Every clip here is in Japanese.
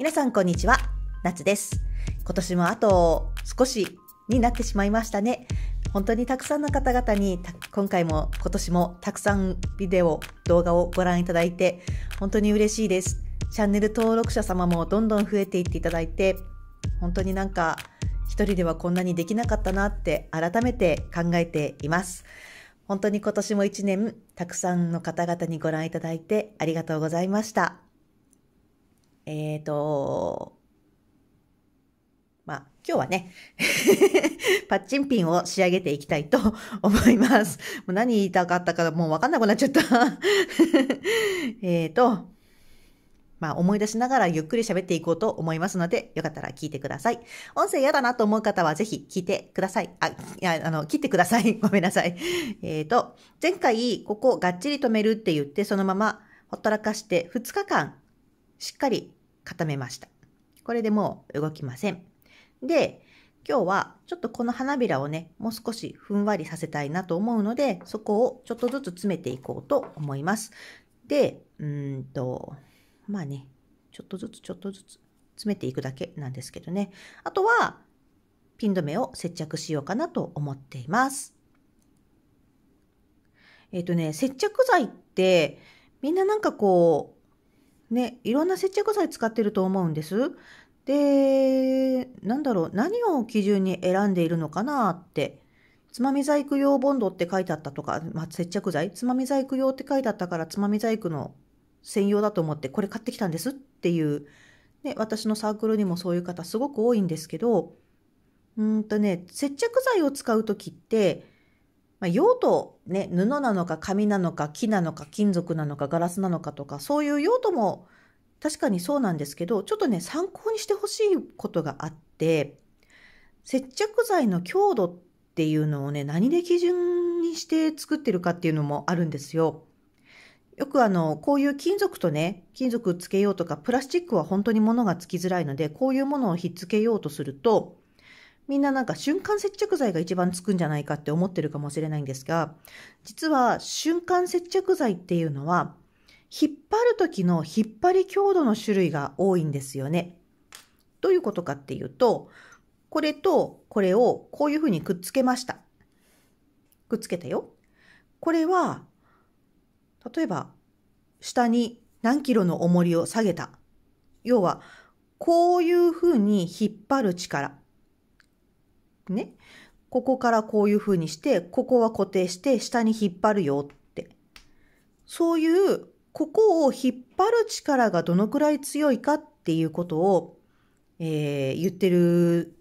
皆さんこんにちは、夏です。今年もあと少しになってしまいましたね。本当にたくさんの方々に今回も今年もたくさんビデオ、動画をご覧いただいて本当に嬉しいです。チャンネル登録者様もどんどん増えていっていただいて本当になんか一人ではこんなにできなかったなって改めて考えています。本当に今年も一年たくさんの方々にご覧いただいてありがとうございました。えっ、ー、と、まあ、今日はね パッチンピンを仕上げていきたいと 思います。もう何言いたかったかもうわかんなくなっちゃった えっと、まあ思い出しながらゆっくり喋っていこうと思いますので、よかったら聞いてください。音声嫌だなと思う方はぜひ聞いてください。あ、いや、あの、切ってください。ごめんなさい。えっ、ー、と、前回ここがっちり止めるって言って、そのままほったらかして2日間しっかり固めました。これでもう動きません。で、今日はちょっとこの花びらをね、もう少しふんわりさせたいなと思うので、そこをちょっとずつ詰めていこうと思います。で、うんと、まあね、ちょっとずつちょっとずつ詰めていくだけなんですけどね。あとは、ピン止めを接着しようかなと思っています。えっ、ー、とね、接着剤って、みんななんかこう、ね、いろんな接着剤使ってると思うんです。で、なんだろう、何を基準に選んでいるのかなって。つまみ細工用ボンドって書いてあったとか、まあ、接着剤つまみ細工用って書いてあったから、つまみ細工の専用だと思って、これ買ってきたんですっていう、ね、私のサークルにもそういう方すごく多いんですけど、うんとね、接着剤を使う時って、まあ、用途、ね、布なのか紙なのか木なのか金属なのかガラスなのかとか、そういう用途も確かにそうなんですけど、ちょっとね、参考にしてほしいことがあって、接着剤の強度っていうのをね、何で基準にして作ってるかっていうのもあるんですよ。よくあの、こういう金属とね、金属つけようとか、プラスチックは本当に物がつきづらいので、こういうものをひっつけようとすると、みんななんか瞬間接着剤が一番つくんじゃないかって思ってるかもしれないんですが、実は瞬間接着剤っていうのは、引っ張る時の引っ張り強度の種類が多いんですよね。どういうことかっていうと、これとこれをこういうふうにくっつけました。くっつけたよ。これは、例えば、下に何キロの重りを下げた。要は、こういうふうに引っ張る力。ね。ここからこういう風にして、ここは固定して、下に引っ張るよって。そういう、ここを引っ張る力がどのくらい強いかっていうことを、えー、言ってる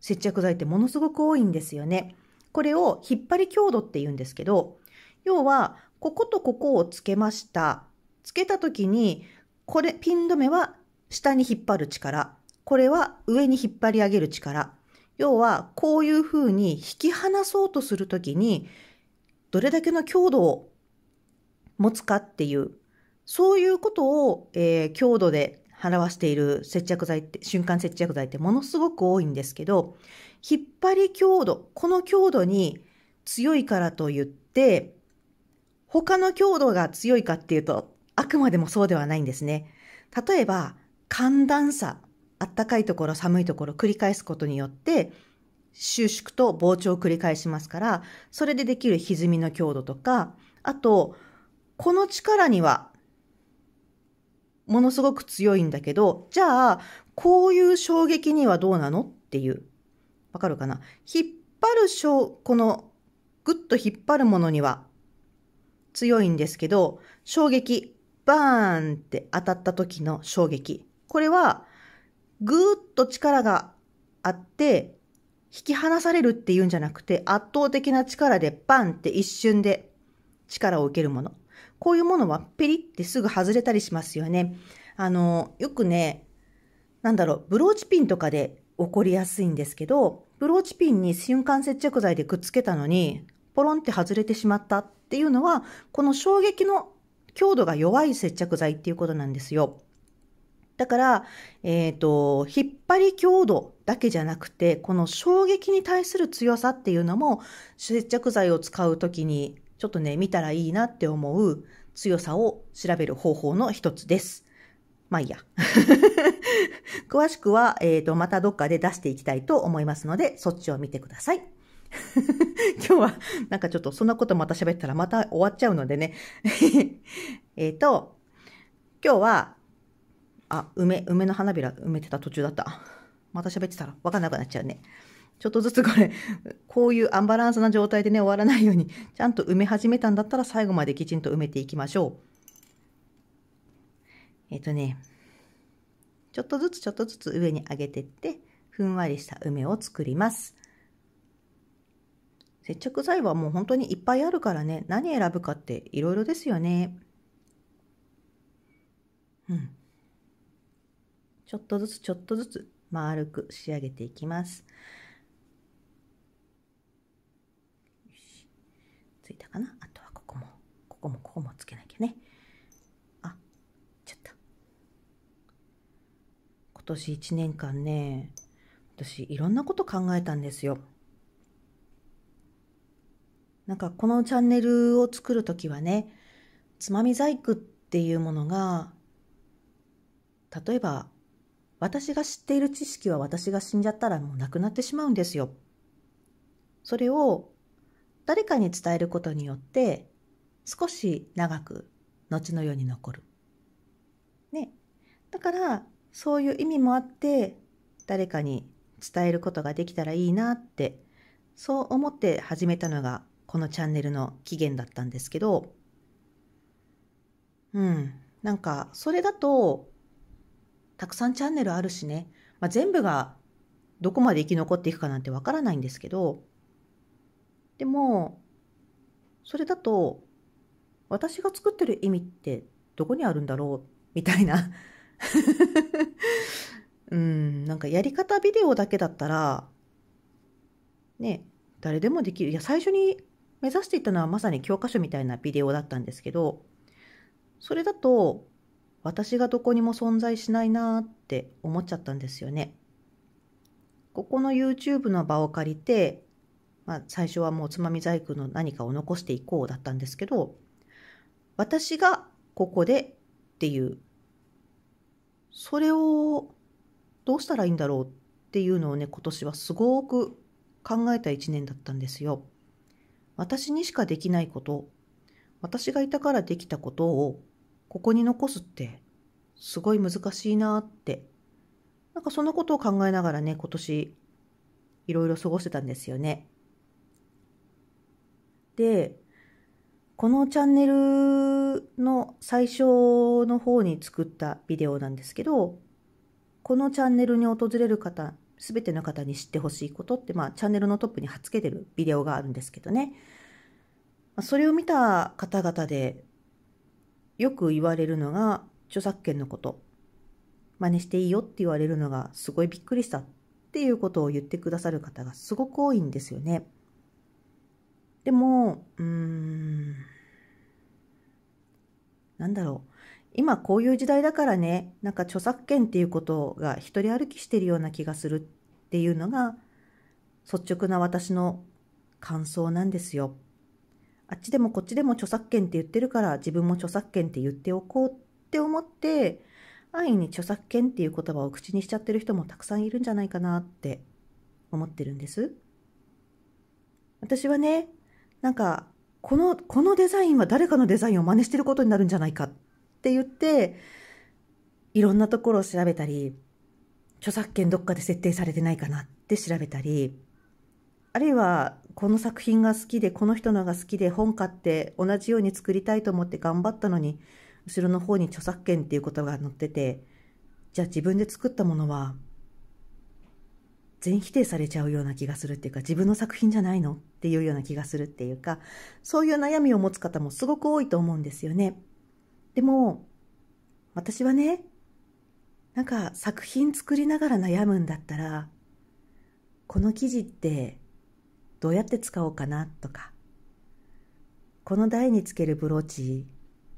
接着剤ってものすごく多いんですよね。これを引っ張り強度って言うんですけど、要は、こことここをつけました。つけた時に、これ、ピン止めは下に引っ張る力。これは上に引っ張り上げる力。要は、こういうふうに引き離そうとするときに、どれだけの強度を持つかっていう、そういうことを、えー、強度で表している接着剤って、瞬間接着剤ってものすごく多いんですけど、引っ張り強度、この強度に強いからといって、他の強度が強いかっていうと、あくまでもそうではないんですね。例えば、寒暖差。あったかいところ寒いところ繰り返すことによって収縮と膨張を繰り返しますから、それでできる歪みの強度とか、あと、この力には、ものすごく強いんだけど、じゃあ、こういう衝撃にはどうなのっていう。わかるかな引っ張るこの、ぐっと引っ張るものには強いんですけど、衝撃、バーンって当たった時の衝撃。これはぐーっと力があって、引き離されるっていうんじゃなくて、圧倒的な力でバンって一瞬で力を受けるもの。こういうものはペリってすぐ外れたりしますよね。あの、よくね、なんだろう、ブローチピンとかで起こりやすいんですけど、ブローチピンに瞬間接着剤でくっつけたのに、ポロンって外れてしまったっていうのは、この衝撃の強度が弱い接着剤っていうことなんですよ。だから、えっ、ー、と、引っ張り強度だけじゃなくて、この衝撃に対する強さっていうのも、接着剤を使うときに、ちょっとね、見たらいいなって思う強さを調べる方法の一つです。まあいいや。詳しくは、えっ、ー、と、またどっかで出していきたいと思いますので、そっちを見てください。今日は、なんかちょっとそんなことまた喋ったらまた終わっちゃうのでね。えっと、今日は、あ、梅、梅の花びら埋めてた途中だった。また喋ってたら分かんなくなっちゃうね。ちょっとずつこれ、こういうアンバランスな状態でね、終わらないように、ちゃんと埋め始めたんだったら最後まできちんと埋めていきましょう。えっ、とね、ちょっとずつちょっとずつ上に上げてって、ふんわりした梅を作ります。接着剤はもう本当にいっぱいあるからね、何選ぶかっていろいろですよね。うん。ちょっとずつちょっとずつ丸く仕上げていきます。ついたかなあとはここも、ここもここもつけなきゃね。あ、ちょっと。今年1年間ね、私いろんなこと考えたんですよ。なんかこのチャンネルを作るときはね、つまみ細工っていうものが、例えば私が知っている知識は私が死んじゃったらもうなくなってしまうんですよ。それを誰かに伝えることによって少し長く後の世に残る。ね。だからそういう意味もあって誰かに伝えることができたらいいなってそう思って始めたのがこのチャンネルの起源だったんですけどうんなんかそれだとたくさんチャンネルあるしね、まあ、全部がどこまで生き残っていくかなんてわからないんですけど、でも、それだと、私が作ってる意味ってどこにあるんだろうみたいな うん、なんかやり方ビデオだけだったら、ね、誰でもできる。いや、最初に目指していったのはまさに教科書みたいなビデオだったんですけど、それだと、私がどこにも存在しないなーって思っちゃったんですよね。ここの YouTube の場を借りて、まあ、最初はもうつまみ細工の何かを残していこうだったんですけど、私がここでっていう、それをどうしたらいいんだろうっていうのをね、今年はすごく考えた一年だったんですよ。私にしかできないこと、私がいたからできたことをここに残すってすごい難しいなってなんかそんなことを考えながらね今年いろいろ過ごしてたんですよね。でこのチャンネルの最初の方に作ったビデオなんですけどこのチャンネルに訪れる方全ての方に知ってほしいことって、まあ、チャンネルのトップに貼っ付けてるビデオがあるんですけどねそれを見た方々でよく言われるのが著作権のこと。真似していいよって言われるのがすごいびっくりしたっていうことを言ってくださる方がすごく多いんですよね。でも、うーん、なんだろう。今こういう時代だからね、なんか著作権っていうことが一人歩きしてるような気がするっていうのが率直な私の感想なんですよ。あっちでもこっちでも著作権って言ってるから自分も著作権って言っておこうって思って安易に著作権っていう言葉を口にしちゃってる人もたくさんいるんじゃないかなって思ってるんです。私はね、なんか、この、このデザインは誰かのデザインを真似してることになるんじゃないかって言って、いろんなところを調べたり、著作権どっかで設定されてないかなって調べたり、あるいはこの作品が好きで、この人のが好きで、本買って同じように作りたいと思って頑張ったのに、後ろの方に著作権っていうことが載ってて、じゃあ自分で作ったものは、全否定されちゃうような気がするっていうか、自分の作品じゃないのっていうような気がするっていうか、そういう悩みを持つ方もすごく多いと思うんですよね。でも、私はね、なんか作品作りながら悩むんだったら、この記事ってどうやって使おうかなとか、この台につけるブローチ、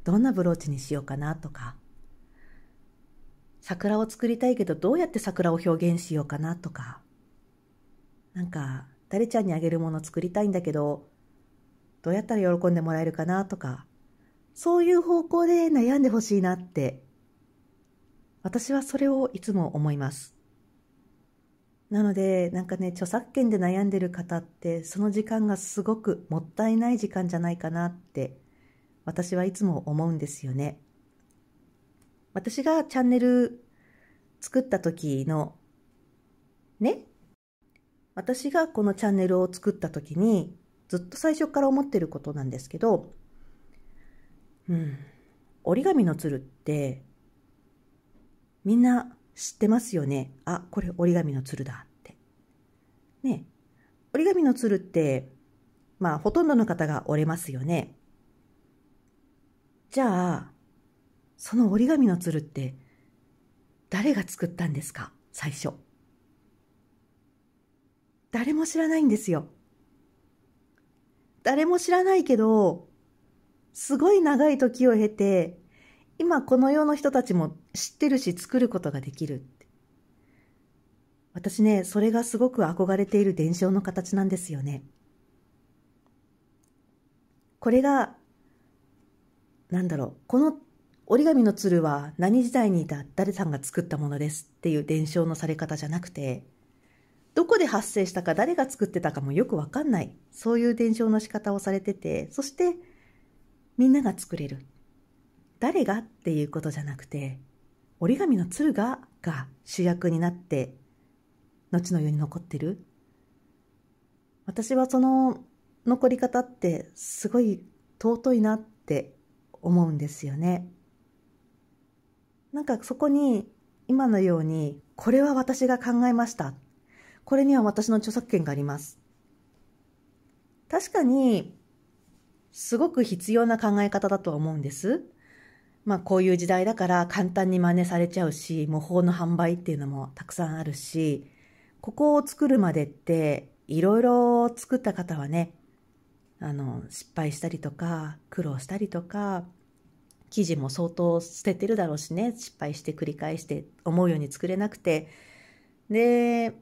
どんなブローチにしようかなとか、桜を作りたいけどどうやって桜を表現しようかなとか、なんか、誰ちゃんにあげるもの作りたいんだけど、どうやったら喜んでもらえるかなとか、そういう方向で悩んでほしいなって、私はそれをいつも思います。なので、なんかね、著作権で悩んでる方って、その時間がすごくもったいない時間じゃないかなって、私はいつも思うんですよね。私がチャンネル作った時の、ね、私がこのチャンネルを作った時に、ずっと最初から思ってることなんですけど、うん、折り紙の鶴って、みんな知ってますよねあこれ折り紙の鶴だってね折り紙の鶴ってまあほとんどの方が折れますよねじゃあその折り紙の鶴って誰が作ったんですか最初誰も知らないんですよ誰も知らないけどすごい長い時を経て今この世の人たちも知ってるし作ることができる私ね、それがすごく憧れている伝承の形なんですよね。これが、なんだろう、この折り紙の鶴は何時代にいた誰さんが作ったものですっていう伝承のされ方じゃなくて、どこで発生したか誰が作ってたかもよくわかんない。そういう伝承の仕方をされてて、そしてみんなが作れる。誰がっていうことじゃなくて、折り紙の鶴がが主役になって、後の世に残ってる。私はその残り方ってすごい尊いなって思うんですよね。なんかそこに今のように、これは私が考えました。これには私の著作権があります。確かに、すごく必要な考え方だとは思うんです。まあ、こういう時代だから簡単に真似されちゃうし、模倣の販売っていうのもたくさんあるし、ここを作るまでっていろいろ作った方はね、あの、失敗したりとか、苦労したりとか、生地も相当捨ててるだろうしね、失敗して繰り返して思うように作れなくて、で、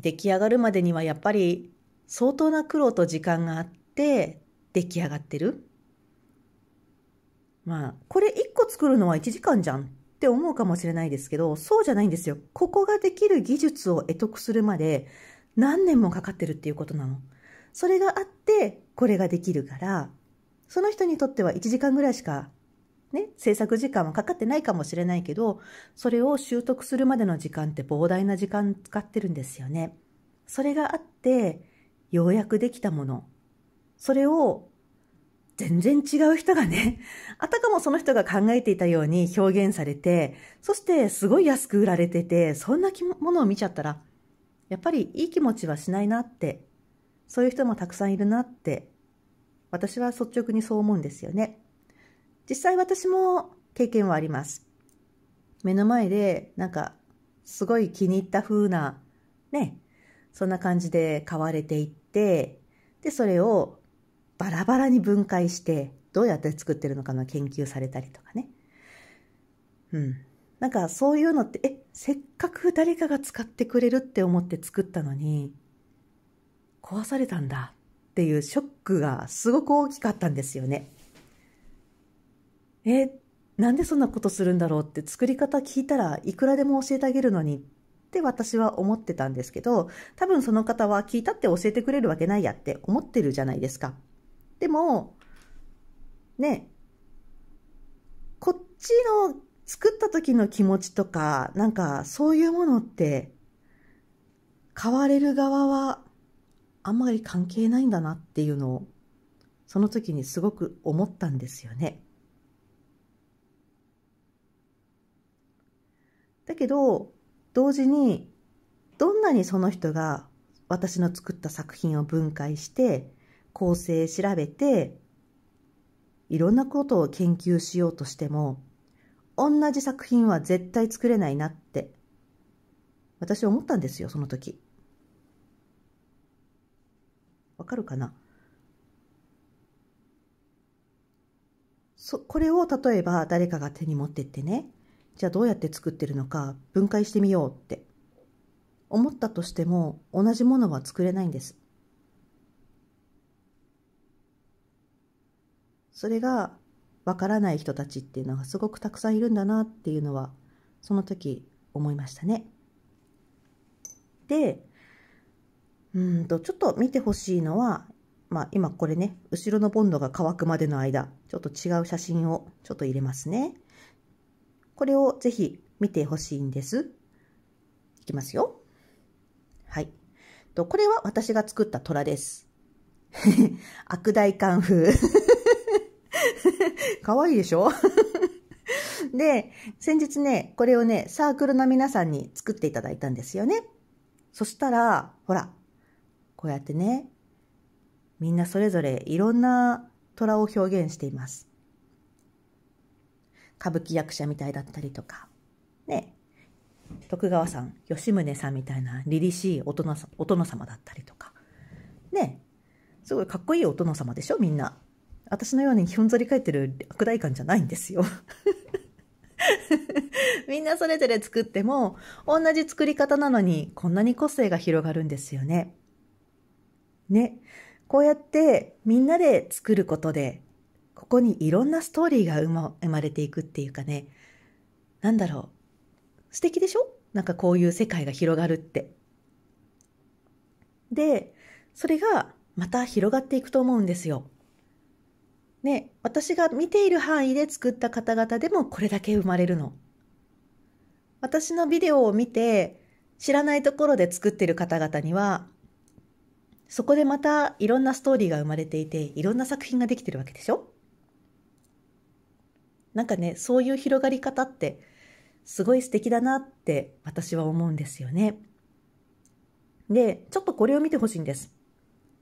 出来上がるまでにはやっぱり相当な苦労と時間があって出来上がってる。まあ、これ1個作るのは1時間じゃんって思うかもしれないですけど、そうじゃないんですよ。ここができる技術を得得するまで何年もかかってるっていうことなの。それがあって、これができるから、その人にとっては1時間ぐらいしか、ね、制作時間はかかってないかもしれないけど、それを習得するまでの時間って膨大な時間使ってるんですよね。それがあって、ようやくできたもの。それを全然違う人がね、あたかもその人が考えていたように表現されて、そしてすごい安く売られてて、そんなものを見ちゃったら、やっぱりいい気持ちはしないなって、そういう人もたくさんいるなって、私は率直にそう思うんですよね。実際私も経験はあります。目の前で、なんか、すごい気に入った風な、ね、そんな感じで買われていって、で、それをバラバラに分解してどうやって作ってるのかの研究されたりとかね。うん。なんかそういうのって、え、せっかく誰かが使ってくれるって思って作ったのに、壊されたんだっていうショックがすごく大きかったんですよね。え、なんでそんなことするんだろうって作り方聞いたらいくらでも教えてあげるのにって私は思ってたんですけど、多分その方は聞いたって教えてくれるわけないやって思ってるじゃないですか。でも、ね、こっちの作った時の気持ちとか、なんかそういうものって、買われる側はあんまり関係ないんだなっていうのを、その時にすごく思ったんですよね。だけど、同時に、どんなにその人が私の作った作品を分解して、構成調べて、いろんなことを研究しようとしても、同じ作品は絶対作れないなって、私思ったんですよ、その時。わかるかなそ、これを例えば誰かが手に持ってってね、じゃあどうやって作ってるのか分解してみようって思ったとしても同じものは作れないんです。それがわからない人たちっていうのがすごくたくさんいるんだなっていうのはその時思いましたね。でうんとちょっと見てほしいのは、まあ、今これね後ろのボンドが乾くまでの間ちょっと違う写真をちょっと入れますね。これをぜひ見てほしいんです。いきますよ。はい。とこれは私が作った虎です。悪大官風可愛いでしょ で、先日ね、これをね、サークルの皆さんに作っていただいたんですよね。そしたら、ほら、こうやってね、みんなそれぞれいろんな虎を表現しています。歌舞伎役者みたいだったりとか、ね、徳川さん、吉宗さんみたいな凛々しいお殿お殿様だったりとか、ね、すごいかっこいいお殿様でしょ、みんな。私のようにひょんぞり返ってる悪大感じゃないんですよ。みんなそれぞれ作っても、同じ作り方なのに、こんなに個性が広がるんですよね。ね。こうやってみんなで作ることで、ここにいろんなストーリーが生ま生まれていくっていうかね、なんだろう。素敵でしょなんかこういう世界が広がるって。で、それがまた広がっていくと思うんですよ。ね、私が見ている範囲で作った方々でもこれだけ生まれるの。私のビデオを見て知らないところで作ってる方々にはそこでまたいろんなストーリーが生まれていていろんな作品ができてるわけでしょなんかねそういう広がり方ってすごい素敵だなって私は思うんですよね。でちょっとこれを見てほしいんです。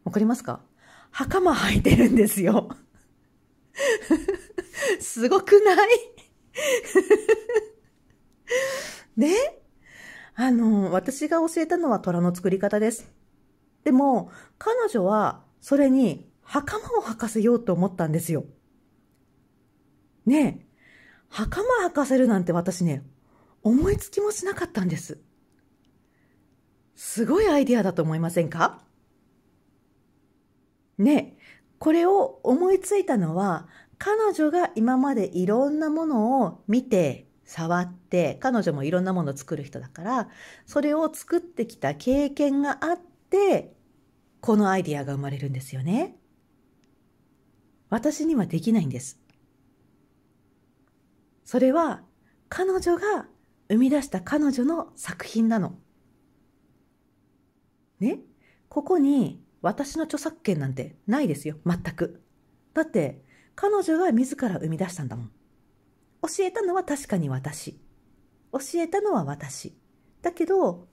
わかりますか袴履いてるんですよ。すごくない ねあの、私が教えたのは虎の作り方です。でも、彼女はそれに袴を履かせようと思ったんですよ。ねえ、袴履かせるなんて私ね、思いつきもしなかったんです。すごいアイディアだと思いませんかねえ、これを思いついたのは、彼女が今までいろんなものを見て、触って、彼女もいろんなものを作る人だから、それを作ってきた経験があって、このアイディアが生まれるんですよね。私にはできないんです。それは彼女が生み出した彼女の作品なの。ねここに私の著作権なんてないですよ、全く。だって、彼女が自ら生み出したんだもん。教えたのは確かに私。教えたのは私。だけど、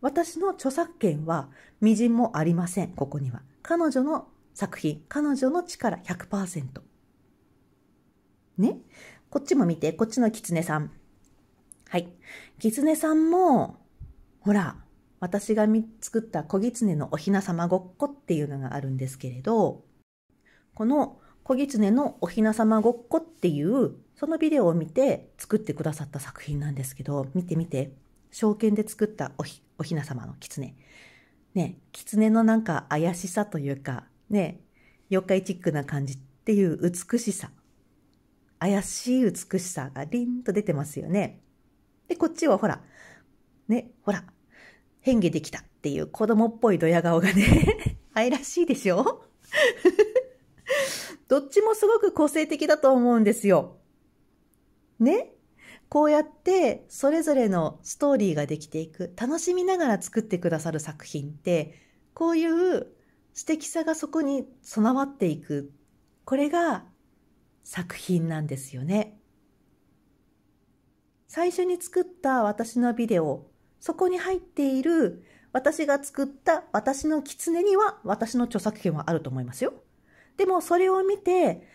私の著作権は微塵もありません、ここには。彼女の作品、彼女の力100%。ねこっちも見て、こっちの狐さん。はい。狐さんも、ほら、私が作った小狐のおひな様ごっこっていうのがあるんですけれど、この小狐のおひな様ごっこっていう、そのビデオを見て作ってくださった作品なんですけど、見て見て、証券で作ったおひおひな様の狐。ね、狐のなんか怪しさというか、ね、妖怪チックな感じっていう美しさ。怪しい美しさがりんと出てますよね。で、こっちはほら、ね、ほら、変化できたっていう子供っぽいドヤ顔がね、愛らしいでしょ どっちもすごく個性的だと思うんですよ。ねこうやってそれぞれのストーリーができていく、楽しみながら作ってくださる作品って、こういう素敵さがそこに備わっていく。これが作品なんですよね。最初に作った私のビデオ、そこに入っている私が作った私の狐には私の著作権はあると思いますよ。でもそれを見て、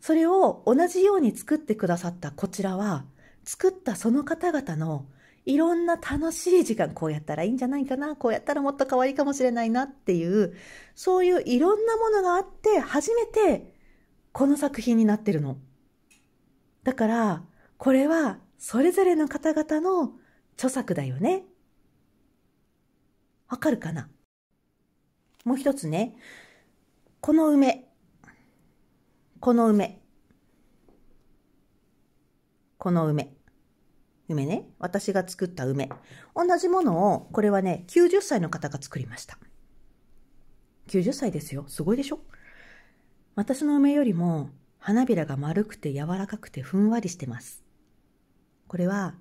それを同じように作ってくださったこちらは、作ったその方々のいろんな楽しい時間、こうやったらいいんじゃないかな、こうやったらもっと可愛いかもしれないなっていう、そういういろんなものがあって、初めてこの作品になってるの。だから、これはそれぞれの方々の著作だよね。わかるかなもう一つね。この梅。この梅。この梅。梅ね。私が作った梅。同じものを、これはね、90歳の方が作りました。90歳ですよ。すごいでしょ私の梅よりも花びらが丸くて柔らかくてふんわりしてます。これは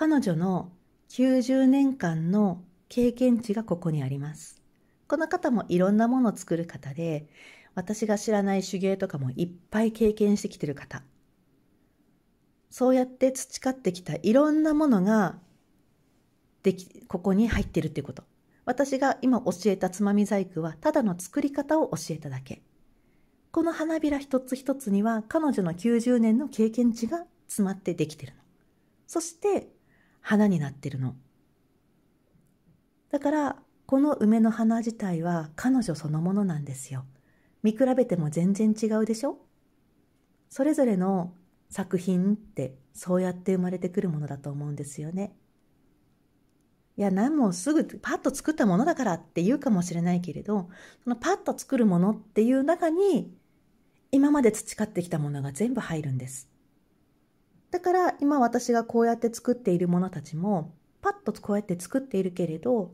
彼女の90年間の経験値がここにあります。この方もいろんなものを作る方で、私が知らない手芸とかもいっぱい経験してきてる方。そうやって培ってきたいろんなものが、でき、ここに入ってるっていうこと。私が今教えたつまみ細工は、ただの作り方を教えただけ。この花びら一つ一つには、彼女の90年の経験値が詰まってできてるの。そして、花になってるの。だから、この梅の花自体は彼女そのものなんですよ。見比べても全然違うでしょそれぞれの作品ってそうやって生まれてくるものだと思うんですよね。いや、何もすぐパッと作ったものだからって言うかもしれないけれど、そのパッと作るものっていう中に、今まで培ってきたものが全部入るんです。だから今私がこうやって作っているものたちもパッとこうやって作っているけれど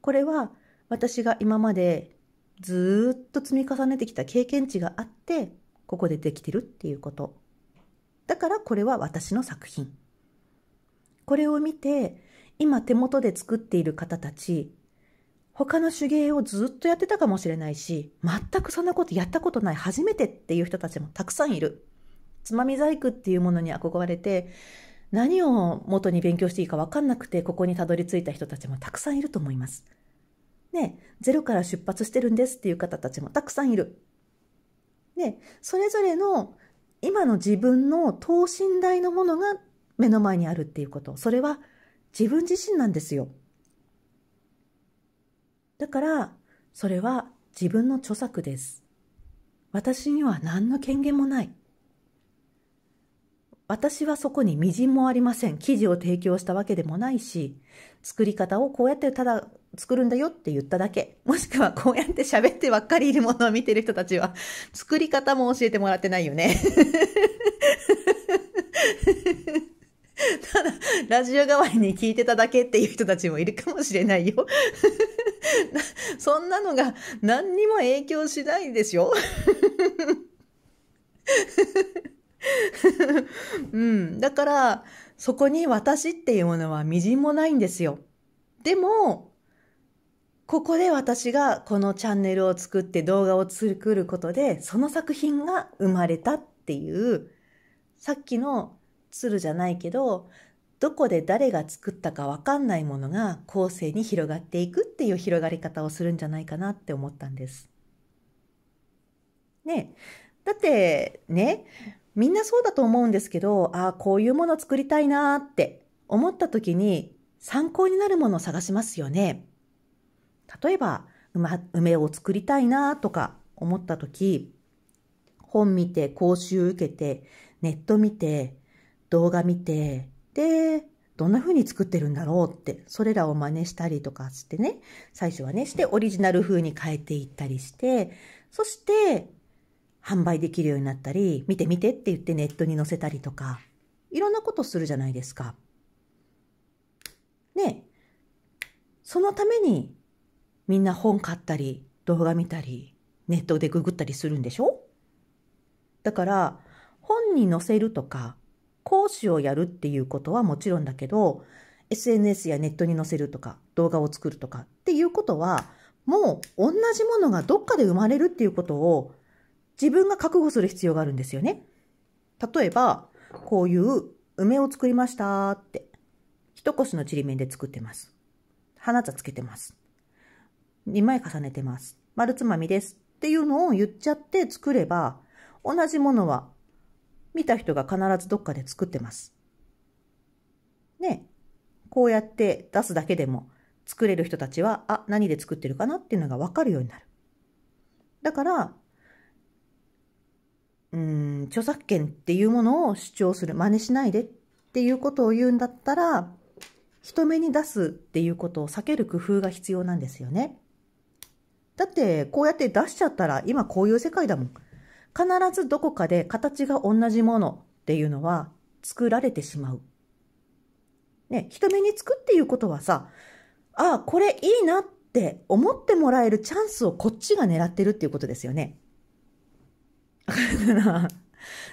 これは私が今までずっと積み重ねてきた経験値があってここでできてるっていうことだからこれは私の作品これを見て今手元で作っている方たち他の手芸をずっとやってたかもしれないし全くそんなことやったことない初めてっていう人たちもたくさんいるつまみ細工っていうものに憧れて、何を元に勉強していいか分かんなくて、ここにたどり着いた人たちもたくさんいると思います。ね、ゼロから出発してるんですっていう方たちもたくさんいる。ね、それぞれの今の自分の等身大のものが目の前にあるっていうこと。それは自分自身なんですよ。だから、それは自分の著作です。私には何の権限もない。私はそこに微塵もありません。記事を提供したわけでもないし、作り方をこうやってただ作るんだよって言っただけ。もしくはこうやって喋ってばっかりいるものを見てる人たちは、作り方も教えてもらってないよね。ただ、ラジオ代わりに聞いてただけっていう人たちもいるかもしれないよ。そんなのが何にも影響しないですよ。うん。だから、そこに私っていうものは微塵もないんですよ。でも、ここで私がこのチャンネルを作って動画を作ることで、その作品が生まれたっていう、さっきの鶴じゃないけど、どこで誰が作ったかわかんないものが後世に広がっていくっていう広がり方をするんじゃないかなって思ったんです。ねだってね、みんなそうだと思うんですけど、ああ、こういうもの作りたいなって思った時に参考になるものを探しますよね。例えば、梅を作りたいなとか思った時、本見て、講習受けて、ネット見て、動画見て、で、どんな風に作ってるんだろうって、それらを真似したりとかしてね、最初はね、してオリジナル風に変えていったりして、そして、販売できるようになったり、見て見てって言ってネットに載せたりとか、いろんなことするじゃないですか。ねそのためにみんな本買ったり、動画見たり、ネットでググったりするんでしょだから、本に載せるとか、講師をやるっていうことはもちろんだけど、SNS やネットに載せるとか、動画を作るとかっていうことは、もう同じものがどっかで生まれるっていうことを自分が覚悟する必要があるんですよね。例えば、こういう梅を作りましたって、一腰のちりめんで作ってます。花茶つけてます。二枚重ねてます。丸つまみですっていうのを言っちゃって作れば、同じものは見た人が必ずどっかで作ってます。ね。こうやって出すだけでも作れる人たちは、あ、何で作ってるかなっていうのがわかるようになる。だから、うん、著作権っていうものを主張する、真似しないでっていうことを言うんだったら、人目に出すっていうことを避ける工夫が必要なんですよね。だって、こうやって出しちゃったら、今こういう世界だもん。必ずどこかで形が同じものっていうのは作られてしまう。ね、人目につくっていうことはさ、ああ、これいいなって思ってもらえるチャンスをこっちが狙ってるっていうことですよね。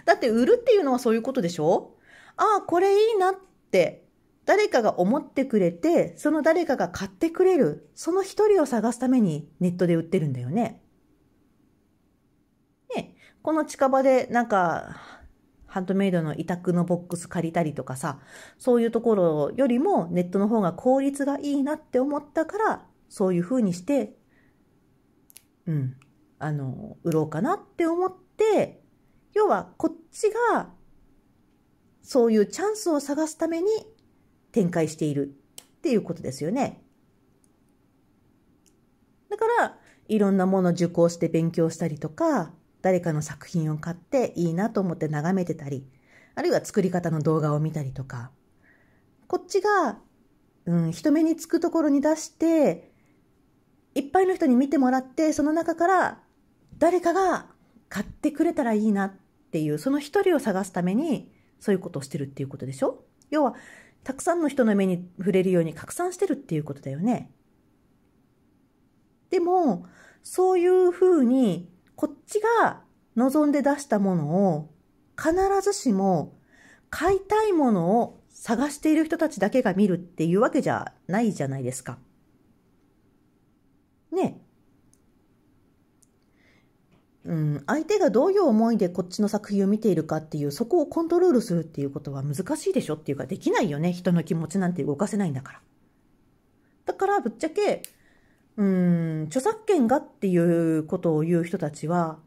だって売るっていうのはそういうことでしょああ、これいいなって誰かが思ってくれて、その誰かが買ってくれる、その一人を探すためにネットで売ってるんだよね。ね、この近場でなんか、ハンドメイドの委託のボックス借りたりとかさ、そういうところよりもネットの方が効率がいいなって思ったから、そういう風にして、うん、あの、売ろうかなって思っ、要はこっちがそういうチャンスを探すために展開しているっていうことですよね。だから、いろんなもの受講して勉強したりとか、誰かの作品を買っていいなと思って眺めてたり、あるいは作り方の動画を見たりとか、こっちが、うん、人目につくところに出して、いっぱいの人に見てもらって、その中から誰かが買ってくれたらいいなっていう、その一人を探すために、そういうことをしてるっていうことでしょ要は、たくさんの人の目に触れるように拡散してるっていうことだよね。でも、そういうふうに、こっちが望んで出したものを、必ずしも買いたいものを探している人たちだけが見るっていうわけじゃないじゃないですか。ね。うん、相手がどういう思いでこっちの作品を見ているかっていう、そこをコントロールするっていうことは難しいでしょっていうか、できないよね。人の気持ちなんて動かせないんだから。だから、ぶっちゃけ、うん、著作権がっていうことを言う人たちは、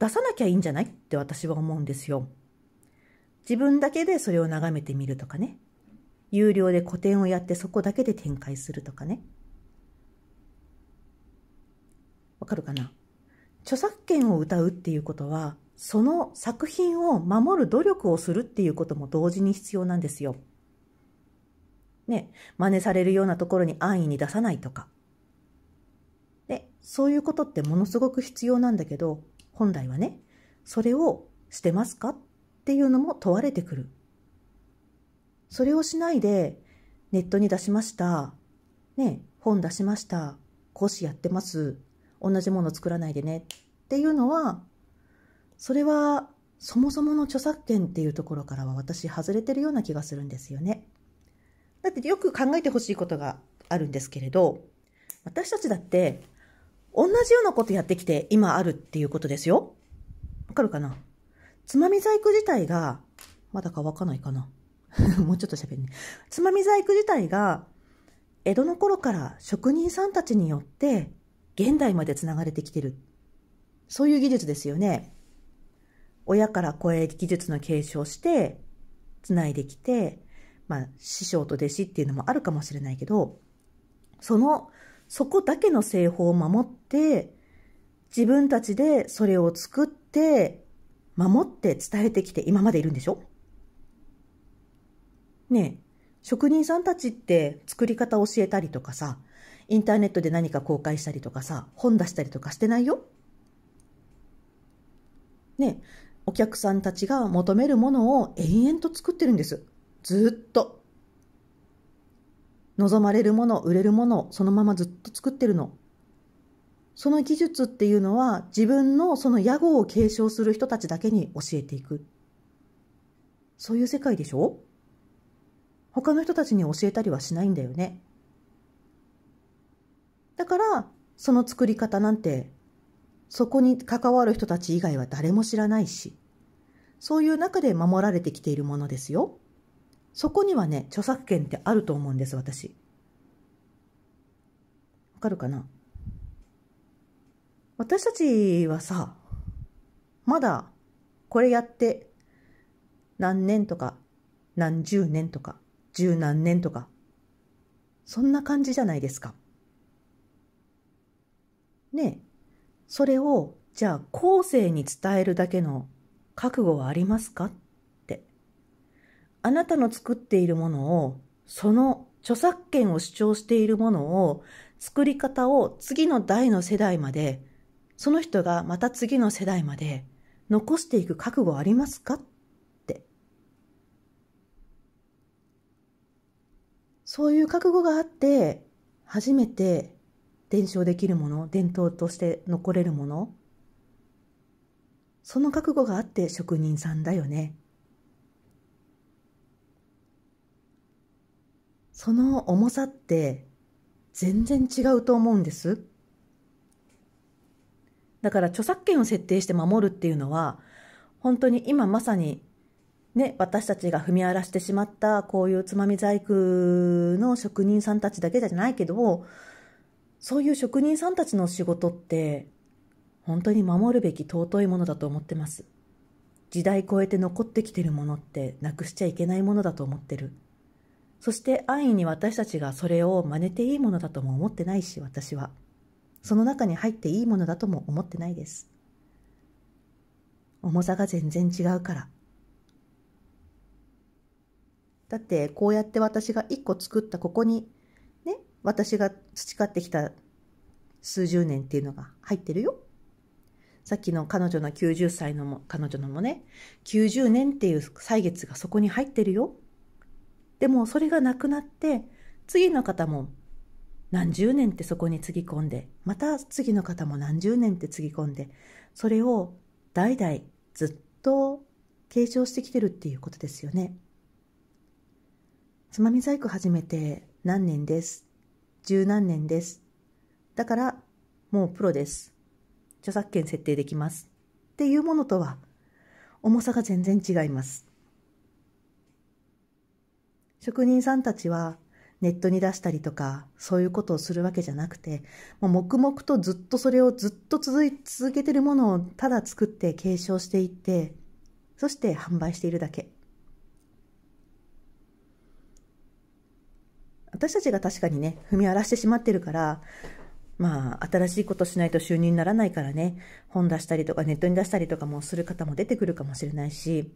出さなきゃいいんじゃないって私は思うんですよ。自分だけでそれを眺めてみるとかね。有料で個展をやってそこだけで展開するとかね。わかるかな著作権を歌うっていうことは、その作品を守る努力をするっていうことも同時に必要なんですよ。ね、真似されるようなところに安易に出さないとか。で、そういうことってものすごく必要なんだけど、本来はね、それをしてますかっていうのも問われてくる。それをしないで、ネットに出しました。ね、本出しました。講師やってます。同じもの作らないでねっていうのはそれはそもそもの著作権っていうところからは私外れてるような気がするんですよね。だってよく考えてほしいことがあるんですけれど私たちだって同じようなことやってきて今あるっていうことですよ。わかるかなつまみ細工自体がまだ乾かないかな もうちょっと喋るね。つまみ細工自体が江戸の頃から職人さんたちによって現代までつながれてきてる。そういう技術ですよね。親から子へ技術の継承して、つないできて、まあ、師匠と弟子っていうのもあるかもしれないけど、その、そこだけの製法を守って、自分たちでそれを作って、守って伝えてきて今までいるんでしょねえ、職人さんたちって作り方教えたりとかさ、インターネットで何か公開したりとかさ、本出したりとかしてないよ。ね、お客さんたちが求めるものを延々と作ってるんです。ずっと。望まれるもの、売れるもの、そのままずっと作ってるの。その技術っていうのは自分のその屋号を継承する人たちだけに教えていく。そういう世界でしょ他の人たちに教えたりはしないんだよね。だから、その作り方なんて、そこに関わる人たち以外は誰も知らないし、そういう中で守られてきているものですよ。そこにはね、著作権ってあると思うんです、私。わかるかな私たちはさ、まだこれやって何年とか何十年とか十何年とか、そんな感じじゃないですか。ね、それを、じゃあ後世に伝えるだけの覚悟はありますかって。あなたの作っているものを、その著作権を主張しているものを、作り方を次の代の世代まで、その人がまた次の世代まで残していく覚悟ありますかって。そういう覚悟があって、初めて伝承できるもの伝統として残れるものその覚悟があって職人さんだよねその重さって全然違うと思うんですだから著作権を設定して守るっていうのは本当に今まさにね、私たちが踏み荒らしてしまったこういうつまみ細工の職人さんたちだけじゃないけどそういう職人さんたちの仕事って、本当に守るべき尊いものだと思ってます。時代超えて残ってきてるものってなくしちゃいけないものだと思ってる。そして安易に私たちがそれを真似ていいものだとも思ってないし、私は。その中に入っていいものだとも思ってないです。重さが全然違うから。だってこうやって私が一個作ったここに私が培ってきた数十年っていうのが入ってるよ。さっきの彼女の90歳のも、彼女のもね、90年っていう歳月がそこに入ってるよ。でもそれがなくなって、次の方も何十年ってそこにつぎ込んで、また次の方も何十年ってつぎ込んで、それを代々ずっと継承してきてるっていうことですよね。つまみ細工始めて何年です十何年です。だから、もうプロです。著作権設定できます。っていうものとは、重さが全然違います。職人さんたちは、ネットに出したりとか、そういうことをするわけじゃなくて、もう黙々とずっとそれをずっと続い続けてるものをただ作って継承していって、そして販売しているだけ。私たちが確かにね、踏み荒らしてしまってるから、まあ、新しいことしないと収入にならないからね、本出したりとか、ネットに出したりとかもする方も出てくるかもしれないし、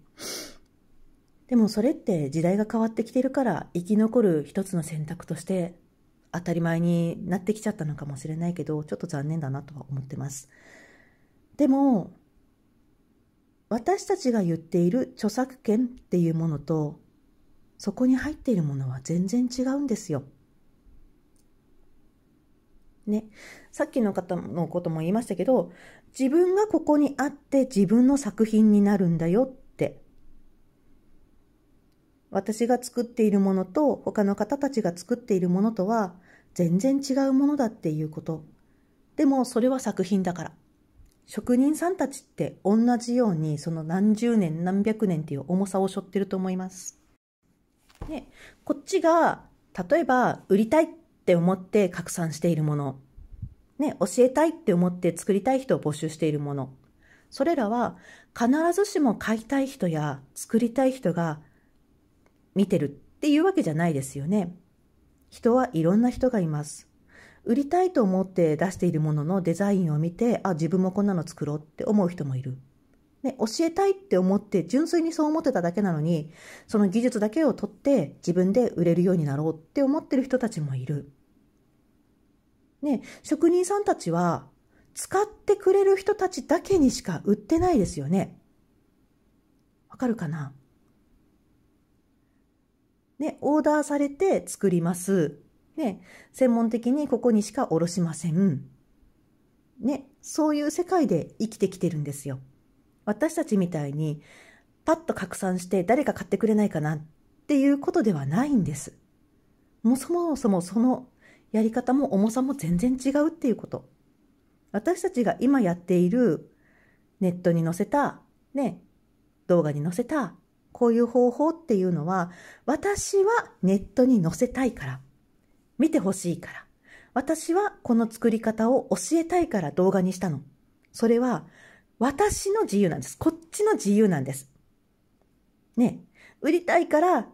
でもそれって時代が変わってきてるから、生き残る一つの選択として当たり前になってきちゃったのかもしれないけど、ちょっと残念だなとは思ってます。でも、私たちが言っている著作権っていうものと、そこに入っているものは全然違うんですよ。ね、さっきの方のことも言いましたけど自分がここにあって自分の作品になるんだよって私が作っているものと他の方たちが作っているものとは全然違うものだっていうことでもそれは作品だから職人さんたちって同じようにその何十年何百年っていう重さを背負ってると思いますね、こっちが、例えば、売りたいって思って拡散しているもの、ね、教えたいって思って作りたい人を募集しているもの、それらは必ずしも買いたい人や作りたい人が見てるっていうわけじゃないですよね。人はいろんな人がいます。売りたいと思って出しているもののデザインを見て、あ、自分もこんなの作ろうって思う人もいる。ね、教えたいって思って、純粋にそう思ってただけなのに、その技術だけを取って自分で売れるようになろうって思ってる人たちもいる。ね、職人さんたちは、使ってくれる人たちだけにしか売ってないですよね。わかるかなね、オーダーされて作ります。ね、専門的にここにしかおろしません。ね、そういう世界で生きてきてるんですよ。私たちみたいにパッと拡散して誰か買ってくれないかなっていうことではないんです。もうそもそもそのやり方も重さも全然違うっていうこと。私たちが今やっているネットに載せた、ね、動画に載せた、こういう方法っていうのは、私はネットに載せたいから、見てほしいから、私はこの作り方を教えたいから動画にしたの。それは私の自由なんです。こっちの自由なんです。ね。売りたいから、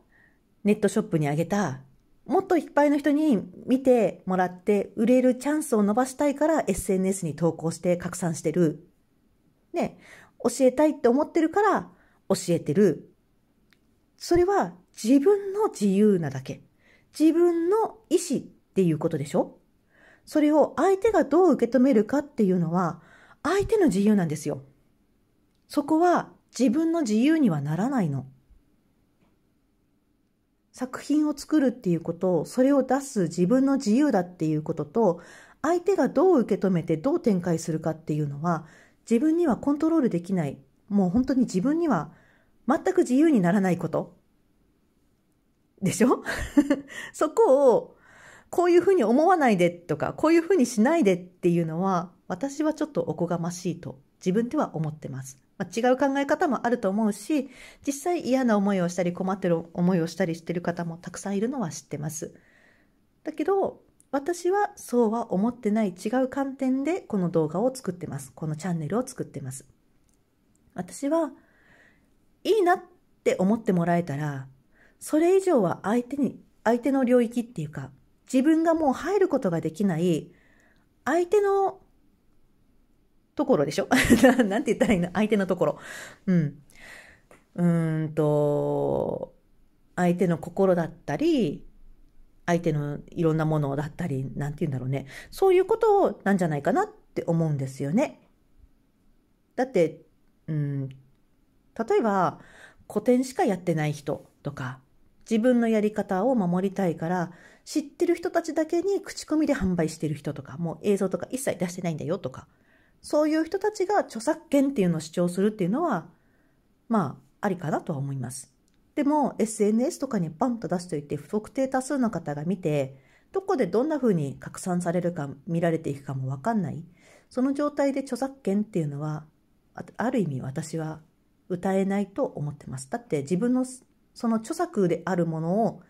ネットショップにあげた、もっといっぱいの人に見てもらって、売れるチャンスを伸ばしたいから SNS に投稿して拡散してる。ね。教えたいって思ってるから、教えてる。それは自分の自由なだけ。自分の意思っていうことでしょそれを相手がどう受け止めるかっていうのは、相手の自由なんですよ。そこは自分の自由にはならないの。作品を作るっていうことそれを出す自分の自由だっていうことと、相手がどう受け止めてどう展開するかっていうのは、自分にはコントロールできない。もう本当に自分には全く自由にならないこと。でしょ そこを、こういうふうに思わないでとか、こういうふうにしないでっていうのは、私はちょっとおこがましいと自分では思ってます。まあ、違う考え方もあると思うし、実際嫌な思いをしたり困ってる思いをしたりしてる方もたくさんいるのは知ってます。だけど、私はそうは思ってない違う観点でこの動画を作ってます。このチャンネルを作ってます。私は、いいなって思ってもらえたら、それ以上は相手に、相手の領域っていうか、自分がもう入ることができない、相手のところでしょ なんて言ったらいいの相手のところ。うん。うんと、相手の心だったり、相手のいろんなものだったり、なんて言うんだろうね。そういうことなんじゃないかなって思うんですよね。だって、うん、例えば、古典しかやってない人とか、自分のやり方を守りたいから、知ってる人たちだけに口コミで販売してる人とか、もう映像とか一切出してないんだよとか、そういう人たちが著作権っていうのを主張するっていうのは、まあ、ありかなとは思います。でも、SNS とかにバンと出しておいて、不特定多数の方が見て、どこでどんな風に拡散されるか、見られていくかもわかんない。その状態で著作権っていうのは、ある意味私は歌えないと思ってます。だって自分のその著作であるものを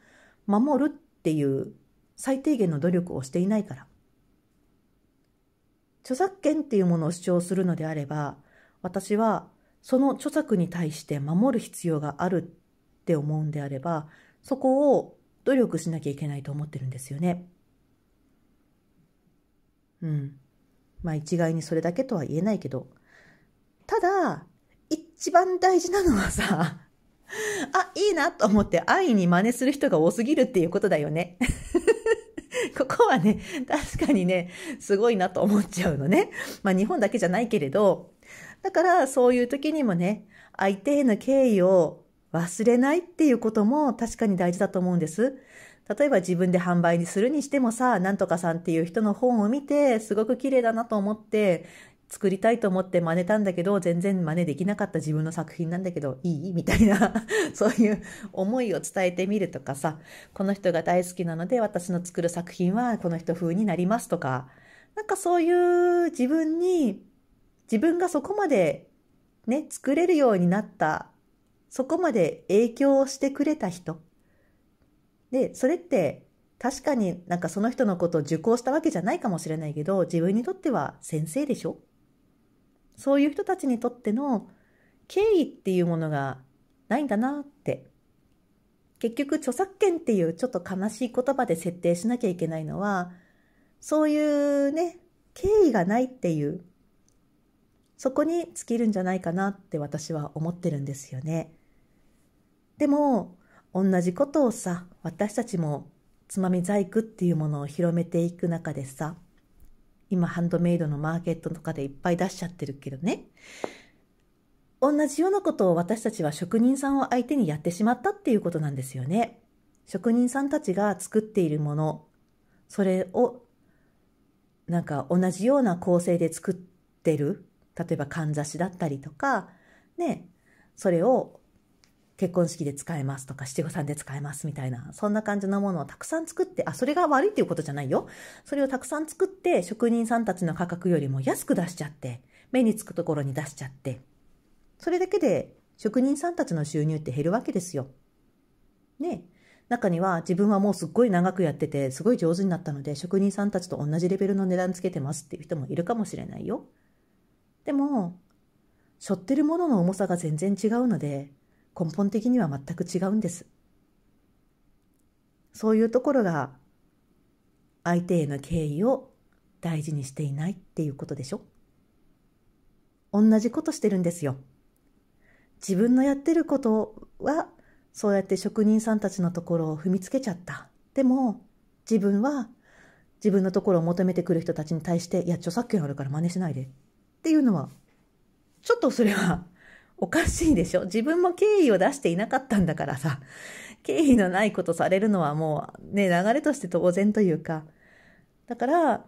守るっていう最低限の努力をしていないから。著作権っていうものを主張するのであれば、私はその著作に対して守る必要があるって思うんであれば、そこを努力しなきゃいけないと思ってるんですよね。うん。まあ一概にそれだけとは言えないけど。ただ、一番大事なのはさ、あ、いいなと思って安易に真似する人が多すぎるっていうことだよね。ここはね、確かにね、すごいなと思っちゃうのね。まあ日本だけじゃないけれど、だからそういう時にもね、相手への敬意を忘れないっていうことも確かに大事だと思うんです。例えば自分で販売にするにしてもさ、なんとかさんっていう人の本を見て、すごく綺麗だなと思って、作りたいと思って真似たんだけど、全然真似できなかった自分の作品なんだけど、いいみたいな そういう思いを伝えてみるとかさ、この人が大好きなので、私の作る作品はこの人風になりますとか、なんかそういう自分に、自分がそこまでね、作れるようになった、そこまで影響をしてくれた人。で、それって確かになんかその人のことを受講したわけじゃないかもしれないけど、自分にとっては先生でしょそういう人たちにとっての敬意っていうものがないんだなって。結局著作権っていうちょっと悲しい言葉で設定しなきゃいけないのは、そういうね、敬意がないっていう、そこに尽きるんじゃないかなって私は思ってるんですよね。でも、同じことをさ、私たちもつまみ細工っていうものを広めていく中でさ、今ハンドメイドのマーケットとかでいっぱい出しちゃってるけどね同じようなことを私たちは職人さんを相手にやってしまったっていうことなんですよね。職人さんたちが作っているもの、それをなんか同じような構成で作ってる。例えばかんざしだったりとか、ね、それを結婚式で使えますとか、七五三で使えますみたいな、そんな感じのものをたくさん作って、あ、それが悪いっていうことじゃないよ。それをたくさん作って、職人さんたちの価格よりも安く出しちゃって、目につくところに出しちゃって、それだけで職人さんたちの収入って減るわけですよ。ね中には自分はもうすっごい長くやってて、すごい上手になったので、職人さんたちと同じレベルの値段つけてますっていう人もいるかもしれないよ。でも、背負ってるものの重さが全然違うので、根本的には全く違うんです。そういうところが相手への敬意を大事にしていないっていうことでしょ同じことしてるんですよ。自分のやってることはそうやって職人さんたちのところを踏みつけちゃった。でも自分は自分のところを求めてくる人たちに対して、いや、著作権あるから真似しないで。っていうのは、ちょっとそれはおかしいでしょ自分も敬意を出していなかったんだからさ、敬意のないことされるのはもうね、流れとして当然というか、だから、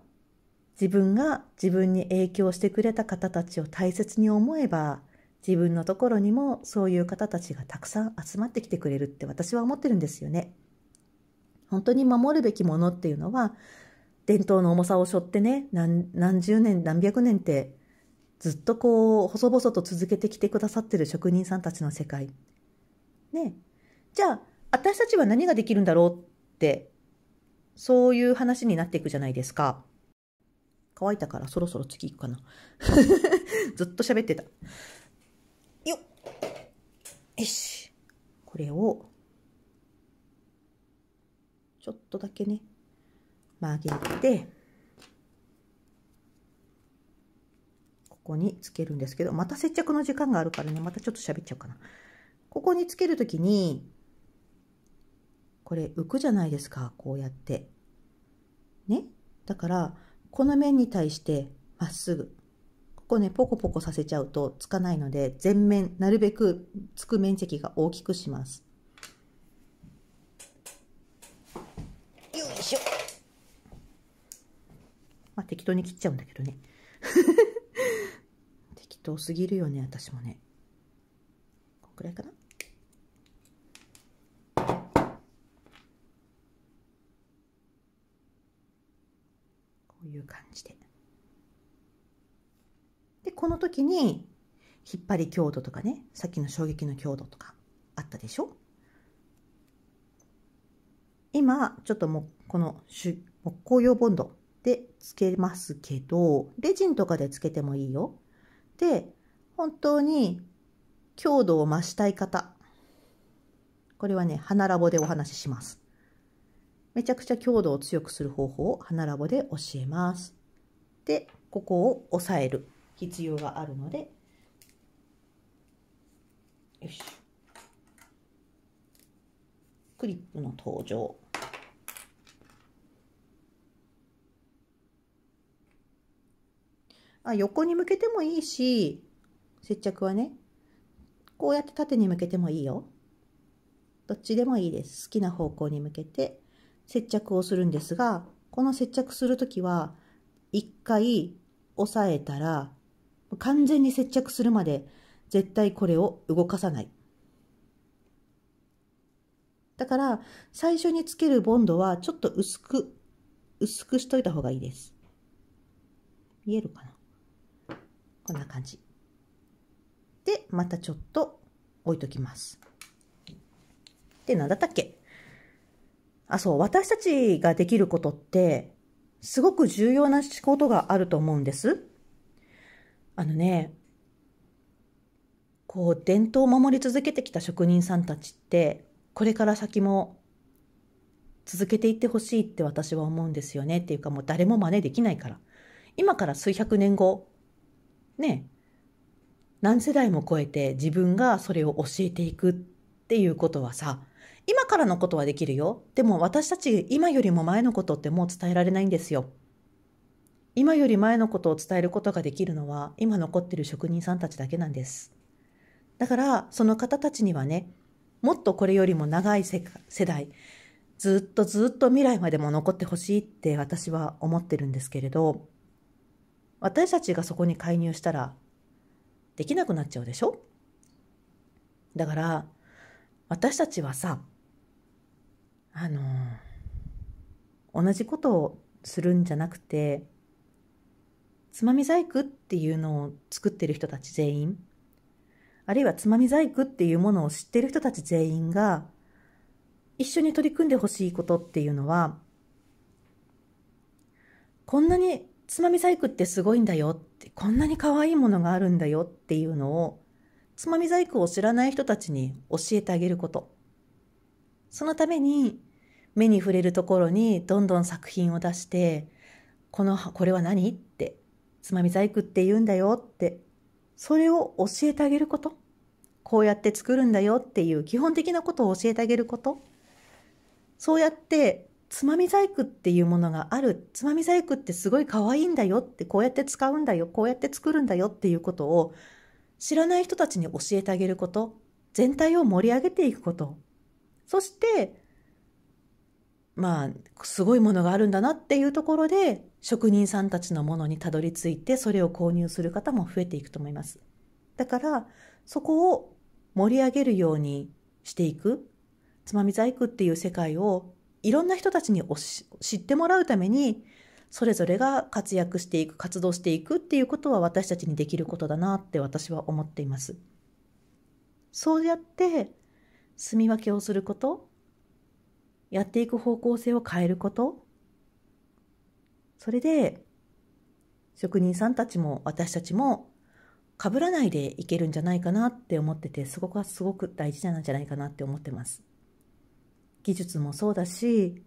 自分が自分に影響してくれた方たちを大切に思えば、自分のところにもそういう方たちがたくさん集まってきてくれるって私は思ってるんですよね。本当に守るべきものっていうのは、伝統の重さを背負ってね、何何十年、何百年ってずっとこう、細々と続けてきてくださってる職人さんたちの世界。ね。じゃあ、私たちは何ができるんだろうって、そういう話になっていくじゃないですか。乾いたからそろそろ次行くかな。ずっと喋ってた。よっ。よし。これを、ちょっとだけね、曲げて、ここにつけるんですけど、また接着の時間があるからね、またちょっと喋っちゃおうかな。ここにつけるときに、これ浮くじゃないですか、こうやって。ね。だから、この面に対してまっすぐ。ここね、ポコポコさせちゃうとつかないので、全面、なるべくつく面積が大きくします。よいしょ。まあ、適当に切っちゃうんだけどね。遠すぎるよね私もねこくらいかなこういう感じででこの時に引っ張り強度とかねさっきの衝撃の強度とかあったでしょ今ちょっともこの木工用ボンドでつけますけどレジンとかでつけてもいいよ、本当に強度を増したい方。これはね、花ラボでお話しします。めちゃくちゃ強度を強くする方法を花ラボで教えます。で、ここを押さえる必要があるので、よし。クリップの登場。あ、横に向けてもいいし、接着はね、こうやって縦に向けてもいいよ。どっちでもいいです。好きな方向に向けて接着をするんですが、この接着するときは、一回押さえたら、完全に接着するまで絶対これを動かさない。だから、最初につけるボンドはちょっと薄く、薄くしといた方がいいです。見えるかなこんな感じ。で、またちょっと置いときます。で、なんだったっけあ、そう、私たちができることって、すごく重要な仕事があると思うんです。あのね、こう、伝統を守り続けてきた職人さんたちって、これから先も続けていってほしいって私は思うんですよね。っていうかもう誰も真似できないから。今から数百年後ね、何世代も超えて自分がそれを教えていくっていうことはさ、今からのことはできるよ。でも私たち今よりも前のことってもう伝えられないんですよ。今より前のことを伝えることができるのは今残ってる職人さんたちだけなんです。だからその方たちにはね、もっとこれよりも長い世代、ずっとずっと未来までも残ってほしいって私は思ってるんですけれど、私たちがそこに介入したらできなくなっちゃうでしょだから私たちはさあの同じことをするんじゃなくてつまみ細工っていうのを作ってる人たち全員あるいはつまみ細工っていうものを知ってる人たち全員が一緒に取り組んでほしいことっていうのはこんなにつまみ細工ってすごいんだよって、こんなに可愛いものがあるんだよっていうのを、つまみ細工を知らない人たちに教えてあげること。そのために、目に触れるところにどんどん作品を出して、この、これは何って、つまみ細工って言うんだよって、それを教えてあげること。こうやって作るんだよっていう基本的なことを教えてあげること。そうやってつまみ細工っていうものがある。つまみ細工ってすごい可愛いんだよって、こうやって使うんだよ、こうやって作るんだよっていうことを知らない人たちに教えてあげること、全体を盛り上げていくこと、そして、まあ、すごいものがあるんだなっていうところで、職人さんたちのものにたどり着いて、それを購入する方も増えていくと思います。だから、そこを盛り上げるようにしていく。つまみ細工っていう世界をいろんな人たちに知ってもらうためにそれぞれが活躍していく活動していくっていうことは私たちにできることだなって私は思っています。そうやって住み分けをすることやっていく方向性を変えることそれで職人さんたちも私たちも被らないでいけるんじゃないかなって思っててそこがすごく大事なんじゃないかなって思ってます。技術もそうだし、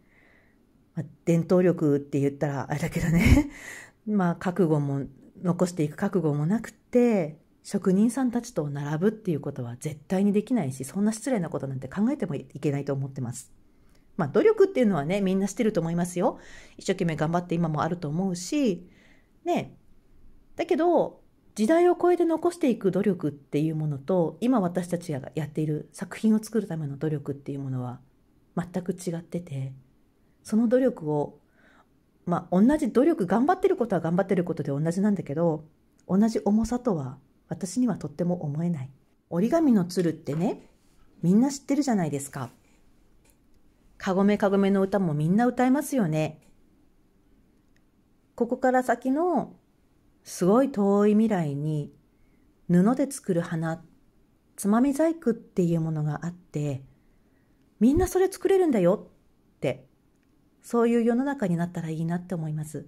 まあ、伝統力って言ったらあれだけどね まあ覚悟も残していく覚悟もなくて職人さんたちと並ぶっていうことは絶対にできないしそんな失礼なことなんて考えてもいけないと思ってます。まあ努力っていうのはねみんなしてると思いますよ。一生懸命頑張って今もあると思うしねだけど時代を超えて残していく努力っていうものと今私たちがやっている作品を作るための努力っていうものは全く違っててその努力をまあ同じ努力頑張ってることは頑張ってることで同じなんだけど同じ重さとは私にはとっても思えない折り紙のつるってねみんな知ってるじゃないですかかごめかごめの歌もみんな歌えますよねここから先のすごい遠い未来に布で作る花つまみ細工っていうものがあってみんなそれ作れるんだよって、そういう世の中になったらいいなって思います。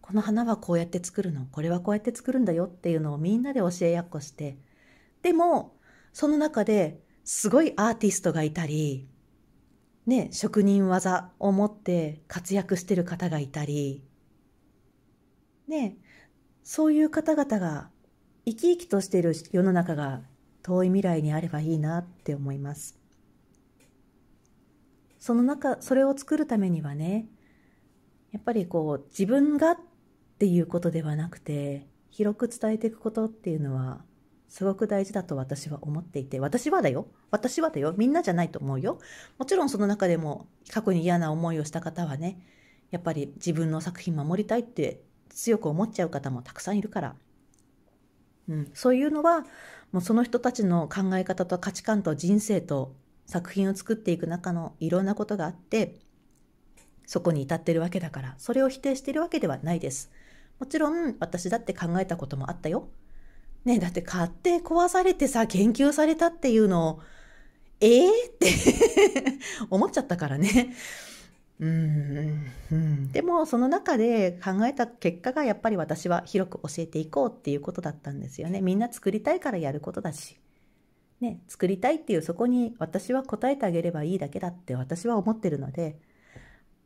この花はこうやって作るの、これはこうやって作るんだよっていうのをみんなで教えやっこして、でも、その中ですごいアーティストがいたり、ね、職人技を持って活躍してる方がいたり、ね、そういう方々が生き生きとしている世の中が遠い未来にあればいいなって思います。その中それを作るためにはねやっぱりこう自分がっていうことではなくて広く伝えていくことっていうのはすごく大事だと私は思っていて私はだよ私はだよみんなじゃないと思うよもちろんその中でも過去に嫌な思いをした方はねやっぱり自分の作品守りたいって強く思っちゃう方もたくさんいるから、うん、そういうのはもうその人たちの考え方と価値観と人生と作品を作っていく中のいろんなことがあってそこに至ってるわけだからそれを否定してるわけではないですもちろん私だって考えたこともあったよねだって買って壊されてさ研究されたっていうのをええー、って 思っちゃったからねうんうん、でもその中で考えた結果がやっぱり私は広く教えていこうっていうことだったんですよねみんな作りたいからやることだしね、作りたいっていうそこに私は答えてあげればいいだけだって私は思ってるので、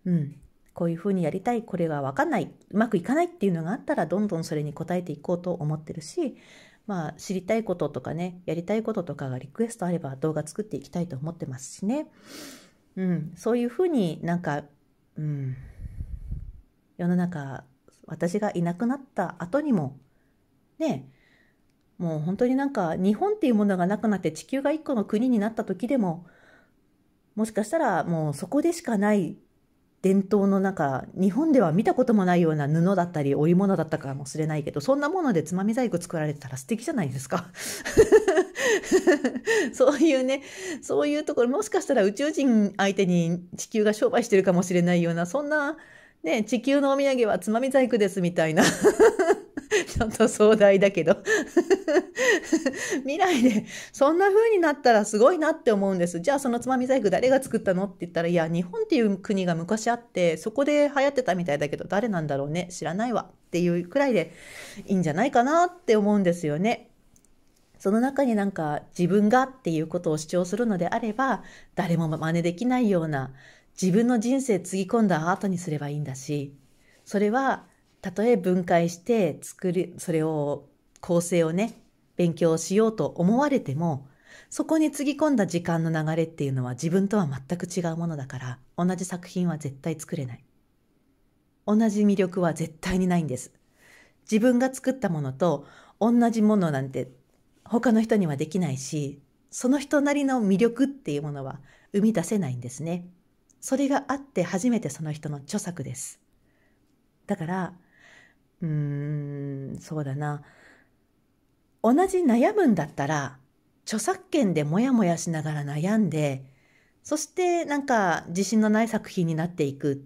うん、こういうふうにやりたい、これがわかんない、うまくいかないっていうのがあったらどんどんそれに答えていこうと思ってるし、まあ知りたいこととかね、やりたいこととかがリクエストあれば動画作っていきたいと思ってますしね。うん、そういうふうになんか、うん、世の中私がいなくなった後にもねもう本当になんか日本っていうものがなくなって地球が一個の国になった時でも、もしかしたらもうそこでしかない伝統の中、日本では見たこともないような布だったり織物だったかもしれないけど、そんなものでつまみ細工作られてたら素敵じゃないですか。そういうね、そういうところ、もしかしたら宇宙人相手に地球が商売してるかもしれないような、そんなね、地球のお土産はつまみ細工ですみたいな ちょっと壮大だけど 未来で、そんな風になったらすごいなって思うんです。じゃあそのつまみ細工誰が作ったのって言ったら、いや、日本っていう国が昔あって、そこで流行ってたみたいだけど、誰なんだろうね、知らないわっていうくらいでいいんじゃないかなって思うんですよね。その中になんか自分がっていうことを主張するのであれば、誰も真似できないような、自分の人生つぎ込んだアートにすればいいんだし、それはたとえ分解して作り、それを構成をね、勉強しようと思われても、そこにつぎ込んだ時間の流れっていうのは自分とは全く違うものだから、同じ作品は絶対作れない。同じ魅力は絶対にないんです。自分が作ったものと同じものなんて他の人にはできないし、その人なりの魅力っていうものは生み出せないんですね。それがあって初めてその人の著作です。だから、うーん、そうだな。同じ悩むんだったら、著作権でモヤモヤしながら悩んで、そしてなんか自信のない作品になっていく。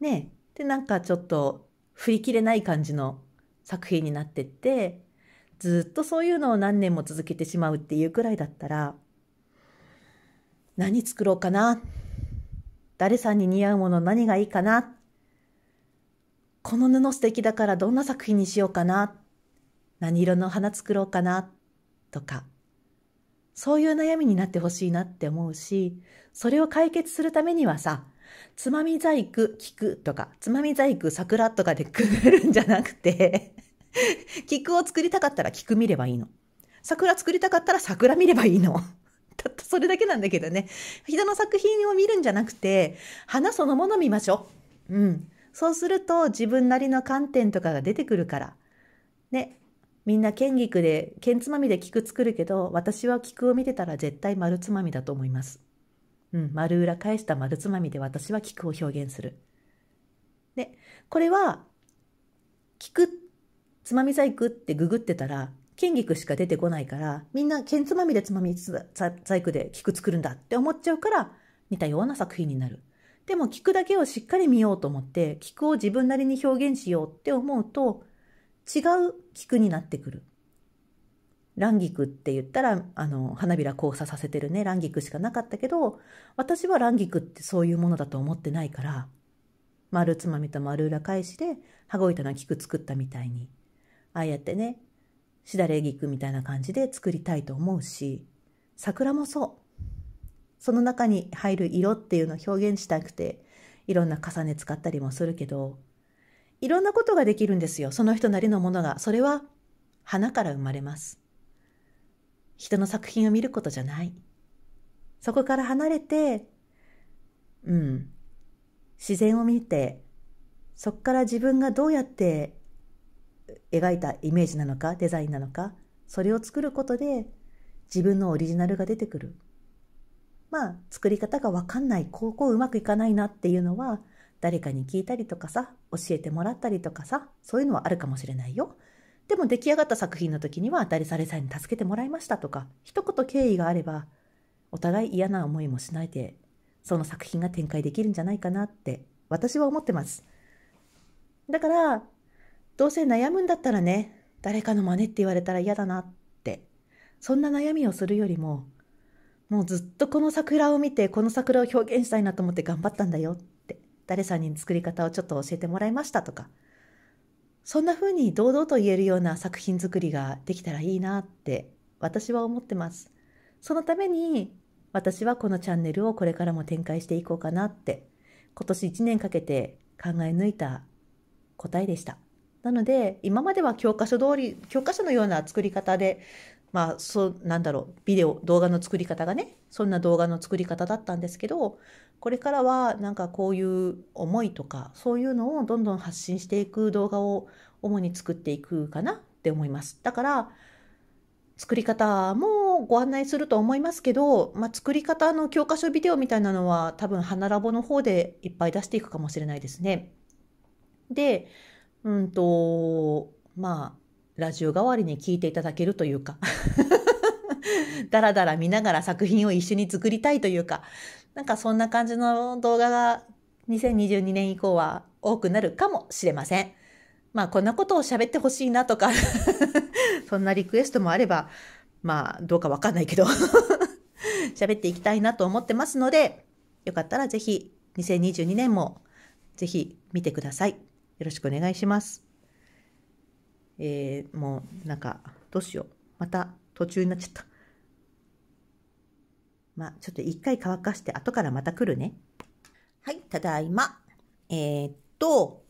ね。で、なんかちょっと振り切れない感じの作品になってって、ずっとそういうのを何年も続けてしまうっていうくらいだったら、何作ろうかな誰さんに似合うもの何がいいかなこの布素敵だからどんな作品にしようかな。何色の花作ろうかな。とか。そういう悩みになってほしいなって思うし、それを解決するためにはさ、つまみ細工聞くとか、つまみ細工桜とかでくぐるんじゃなくて菊を作りたかったら菊見ればいいの。桜作りたかったら桜見ればいいの。たったそれだけなんだけどね。人の作品を見るんじゃなくて、花そのもの見ましょう。うん。そうすると自分なりの観点とかが出てくるから。ね。みんな剣菊で、剣つまみで菊作るけど、私は菊を見てたら絶対丸つまみだと思います。うん、丸裏返した丸つまみで私は菊を表現する。で、これは、菊、つまみ細工ってググってたら、剣菊しか出てこないから、みんな剣つまみでつまみ細工で菊作るんだって思っちゃうから、似たような作品になる。でも聞くだけをしっかり見ようと思って、聞くを自分なりに表現しようって思うと、違う聞くになってくる。蘭菊って言ったら、あの、花びら交差させてるね、蘭菊しかなかったけど、私は蘭菊ってそういうものだと思ってないから、丸つまみと丸裏返しで、羽子板の菊作ったみたいに、ああやってね、しだれ菊みたいな感じで作りたいと思うし、桜もそう。その中に入る色っていうのを表現したくて、いろんな重ね使ったりもするけど、いろんなことができるんですよ。その人なりのものが。それは、花から生まれます。人の作品を見ることじゃない。そこから離れて、うん、自然を見て、そこから自分がどうやって描いたイメージなのか、デザインなのか、それを作ることで、自分のオリジナルが出てくる。まあ、作り方がわかんない、ここうまくいかないなっていうのは、誰かに聞いたりとかさ、教えてもらったりとかさ、そういうのはあるかもしれないよ。でも出来上がった作品の時には、誰されさんに助けてもらいましたとか、一言敬意があれば、お互い嫌な思いもしないで、その作品が展開できるんじゃないかなって、私は思ってます。だから、どうせ悩むんだったらね、誰かの真似って言われたら嫌だなって、そんな悩みをするよりも、もうずっとこの桜を見て、この桜を表現したいなと思って頑張ったんだよって、誰さんに作り方をちょっと教えてもらいましたとか、そんな風に堂々と言えるような作品作りができたらいいなって私は思ってます。そのために私はこのチャンネルをこれからも展開していこうかなって今年1年かけて考え抜いた答えでした。なので今までは教科書通り教科書のような作り方でまあそうなんだろうビデオ動画の作り方がねそんな動画の作り方だったんですけどこれからはなんかこういう思いとかそういうのをどんどん発信していく動画を主に作っていくかなって思います。だから作り方もご案内すると思いますけど、まあ、作り方の教科書ビデオみたいなのは多分花ラボの方でいっぱい出していくかもしれないですね。で、うんと、まあ、ラジオ代わりに聞いていただけるというかだらだら見ながら作品を一緒に作りたいというか、なんかそんな感じの動画が2022年以降は多くなるかもしれません。まあこんなことを喋ってほしいなとか そんなリクエストもあれば、まあどうかわかんないけど 喋っていきたいなと思ってますので、よかったらぜひ2022年もぜひ見てください。よろしくお願いします。えー、もうなんか、どうしよう。また途中になっちゃった。まあ、ちょっと一回乾かして、後からまた来るね。はい、ただいま。えー、っと、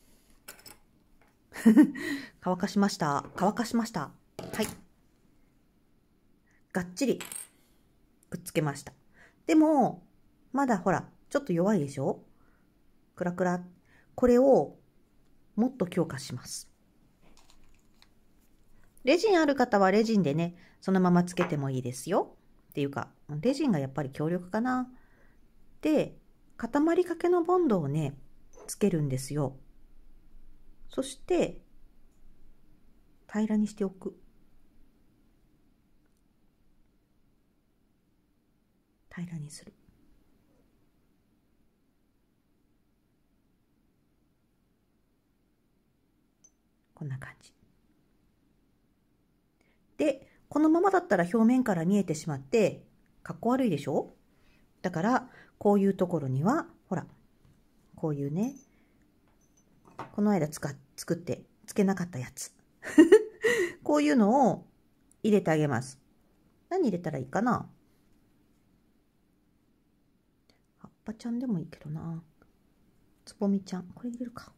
乾かしました。乾かしました。はい。がっちりくっつけました。でも、まだほら、ちょっと弱いでしょクラクラ。これをもっと強化します。レジンある方はレジンでね、そのままつけてもいいですよ。っていうか、レジンがやっぱり強力かな。で、塊かけのボンドをね、つけるんですよ。そして、平らにしておく。平らにする。こんな感じ。で、このままだったら表面から見えてしまって、かっこ悪いでしょだから、こういうところには、ほら、こういうね、この間つか作って、つけなかったやつ。こういうのを入れてあげます。何入れたらいいかな葉っぱちゃんでもいいけどな。つぼみちゃん。これ入れるか。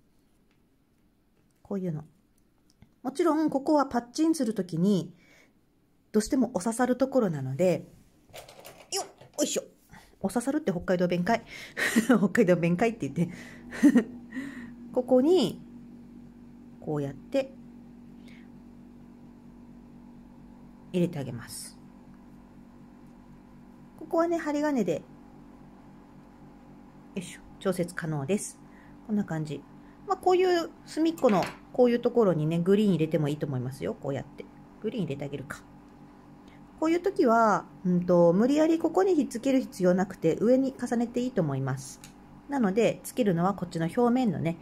こういうの。もちろん、ここはパッチンするときに、どうしてもお刺さるところなので、よっ、おいしょ。お刺さるって北海道弁会 北海道弁会って言って ここに、こうやって、入れてあげます。ここはね、針金で、よいしょ、調節可能です。こんな感じ。まあ、こういう隅っこの、こういうところにね、グリーン入れてもいいと思いますよ。こうやって。グリーン入れてあげるか。こういう時は、うんと、無理やりここにひっつける必要なくて、上に重ねていいと思います。なので、つけるのはこっちの表面のね、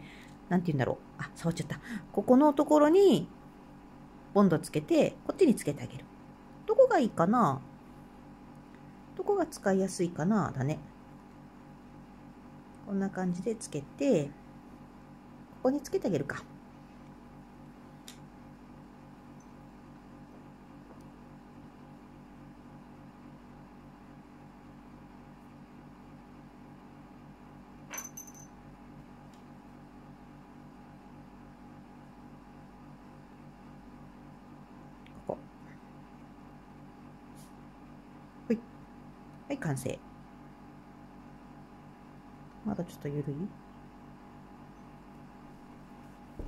なんて言うんだろう。あ、触っちゃった。ここのところに、ボンドつけて、こっちにつけてあげる。どこがいいかなどこが使いやすいかなだね。こんな感じでつけて、ここにつけてあげるか。完成。まだちょっと緩い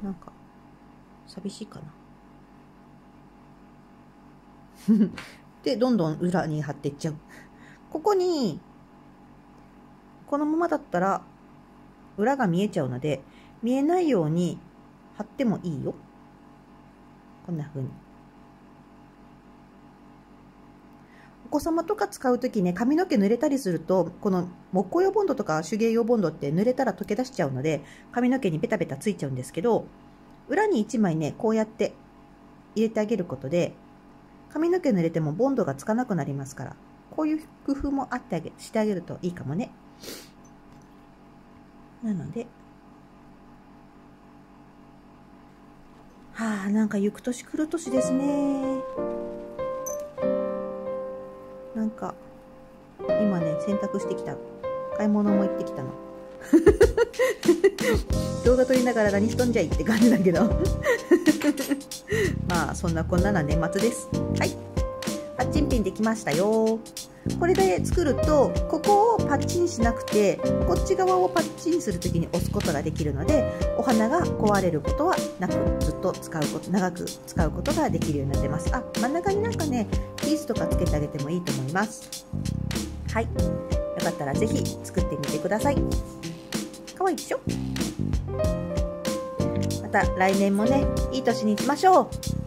なんか、寂しいかな。で、どんどん裏に貼っていっちゃう。ここに、このままだったら、裏が見えちゃうので、見えないように貼ってもいいよ。こんな風に。子様とか使う時ね髪の毛濡れたりするとこの木工用ボンドとか手芸用ボンドって濡れたら溶け出しちゃうので髪の毛にベタベタついちゃうんですけど裏に1枚ねこうやって入れてあげることで髪の毛濡れてもボンドがつかなくなりますからこういう工夫もあってあげしてあげるといいかもねなのではあなんか行く年来る年ですねなんか今ね洗濯してきた買い物も行ってきたの 動画撮りながら何しとんじゃいって感じだけど まあそんなこんなな年末ですはいパッチンピンできましたよこれで作るとここをパッチンしなくてこっち側をパッチンするときに押すことができるのでお花が壊れることはなくずっと使うこと長く使うことができるようになってますあ真ん中になんかねピースとかつけてあげてもいいと思いますはいよかったらぜひ作ってみてください可愛いでしょまた来年もねいい年にしましょう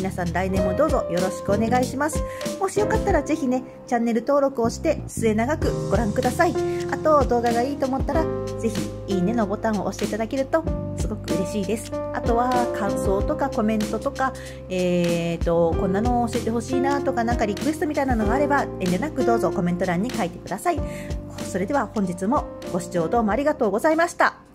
皆さん来年もどうぞよろしくお願いしますもしよかったらぜひねチャンネル登録をして末永くご覧くださいあと動画がいいと思ったらぜひいいねのボタンを押していただけるとすごく嬉しいですあとは感想とかコメントとかえーと、とこんなのを教えてほしいなとかなんかリクエストみたいなのがあれば遠慮なくどうぞコメント欄に書いてくださいそれでは本日もご視聴どうもありがとうございました。